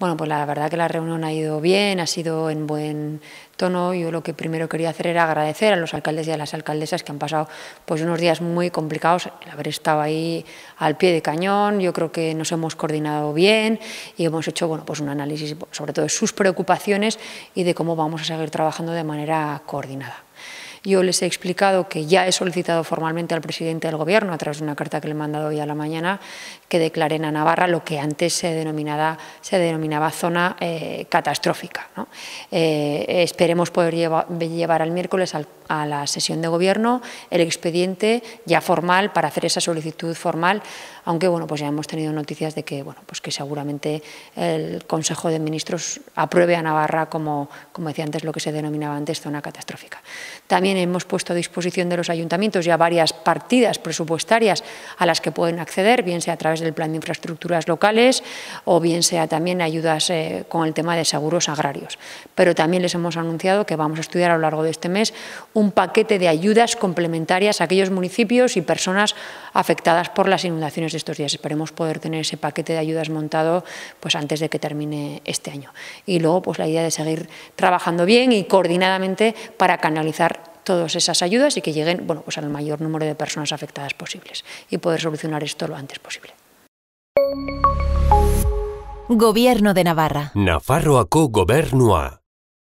Bueno, pues la verdad que la reunión ha ido bien, ha sido en buen tono. Yo lo que primero quería hacer era agradecer a los alcaldes y a las alcaldesas que han pasado pues unos días muy complicados, haber estado ahí al pie de cañón. Yo creo que nos hemos coordinado bien y hemos hecho bueno, pues un análisis sobre todo de sus preocupaciones y de cómo vamos a seguir trabajando de manera coordinada. Yo les he explicado que ya he solicitado formalmente al presidente del Gobierno, a través de una carta que le he mandado hoy a la mañana, que declaren a Navarra lo que antes se, denominaba, se denominaba zona eh, catastrófica. Eh, esperemos poder llevar, al miércoles a la sesión de Gobierno el expediente ya formal para hacer esa solicitud formal, aunque bueno, pues ya hemos tenido noticias de que, bueno, pues que seguramente el Consejo de Ministros apruebe a Navarra como, como decía antes, lo que se denominaba antes zona catastrófica. También también hemos puesto a disposición de los ayuntamientos ya varias partidas presupuestarias a las que pueden acceder, bien sea a través del Plan de Infraestructuras Locales o bien sea también ayudas eh, con el tema de seguros agrarios. Pero también les hemos anunciado que vamos a estudiar a lo largo de este mes un paquete de ayudas complementarias a aquellos municipios y personas afectadas por las inundaciones de estos días. Esperemos poder tener ese paquete de ayudas montado pues, antes de que termine este año. Y luego pues, la idea de seguir trabajando bien y coordinadamente para canalizar todas esas ayudas y que lleguen bueno, pues, al mayor número de personas afectadas posibles y poder solucionar esto lo antes posible. Gobierno de Navarra.